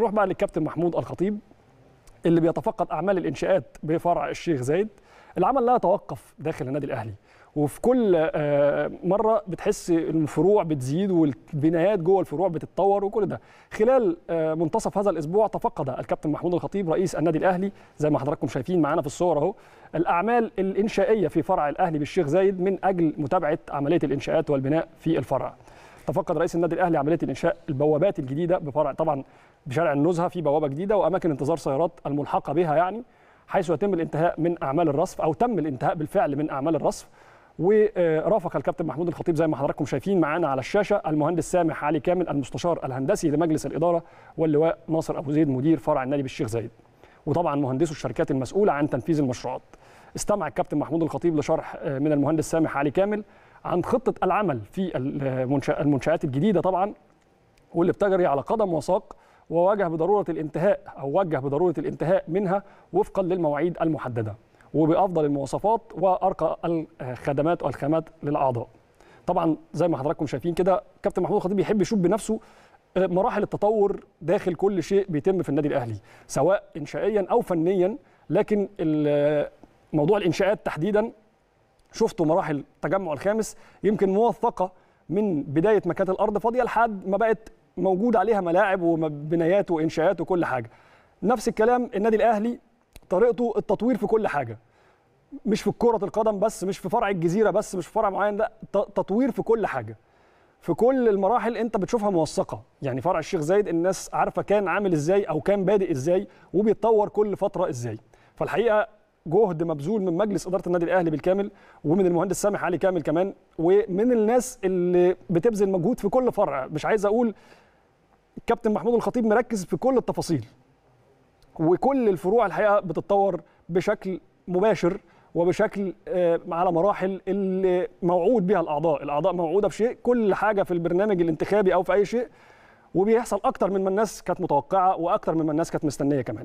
نروح بقى للكابتن محمود الخطيب اللي بيتفقد اعمال الانشاءات بفرع الشيخ زايد العمل لا يتوقف داخل النادي الاهلي وفي كل آه، مره بتحس الفروع بتزيد والبنايات جوه الفروع بتتطور وكل ده خلال آه، منتصف هذا الاسبوع تفقد الكابتن محمود الخطيب رئيس النادي الاهلي زي ما حضراتكم شايفين معانا في الصور اهو الاعمال الانشائيه في فرع الاهلي بالشيخ زايد من اجل متابعه عمليه الانشاءات والبناء في الفرع تفقد رئيس النادي الاهلي عمليه الانشاء البوابات الجديده بفرع طبعا بشارع النزهه في بوابه جديده واماكن انتظار سيارات الملحقه بها يعني حيث يتم الانتهاء من اعمال الرصف او تم الانتهاء بالفعل من اعمال الرصف ورافق الكابتن محمود الخطيب زي ما حضراتكم شايفين معانا على الشاشه المهندس سامح علي كامل المستشار الهندسي لمجلس الاداره واللواء ناصر ابو زيد مدير فرع النادي بالشيخ زايد وطبعا مهندسو الشركات المسؤوله عن تنفيذ المشروعات استمع الكابتن محمود الخطيب لشرح آه، من المهندس سامح علي كامل عن خطه العمل في المنشات الجديده طبعا واللي بتجري على قدم وساق وواجه بضروره الانتهاء او وجه بضروره الانتهاء منها وفقا للمواعيد المحدده وبافضل المواصفات وارقى الخدمات والخامات للاعضاء. طبعا زي ما حضراتكم شايفين كده كابتن محمود الخطيب بيحب يشوف بنفسه آه، مراحل التطور داخل كل شيء بيتم في النادي الاهلي سواء انشائيا او فنيا لكن موضوع الانشاءات تحديدا شفتوا مراحل التجمع الخامس يمكن موثقه من بدايه ما كانت الارض فاضيه لحد ما بقت موجود عليها ملاعب وبنايات وانشاءات وكل حاجه نفس الكلام النادي الاهلي طريقته التطوير في كل حاجه مش في كره القدم بس مش في فرع الجزيره بس مش في فرع معين لا تطوير في كل حاجه في كل المراحل انت بتشوفها موثقه يعني فرع الشيخ زايد الناس عارفه كان عامل ازاي او كان بادئ ازاي وبيتطور كل فتره ازاي فالحقيقه جهد مبذول من مجلس اداره النادي الاهلي بالكامل ومن المهندس سامح علي كامل كمان ومن الناس اللي بتبذل مجهود في كل فرع مش عايز اقول كابتن محمود الخطيب مركز في كل التفاصيل وكل الفروع الحقيقه بتتطور بشكل مباشر وبشكل آه، على مراحل اللي موعود بها الاعضاء الاعضاء موعوده بشيء كل حاجه في البرنامج الانتخابي او في اي شيء وبيحصل اكتر من ما الناس كانت متوقعه واكتر من ما الناس كانت مستنيه كمان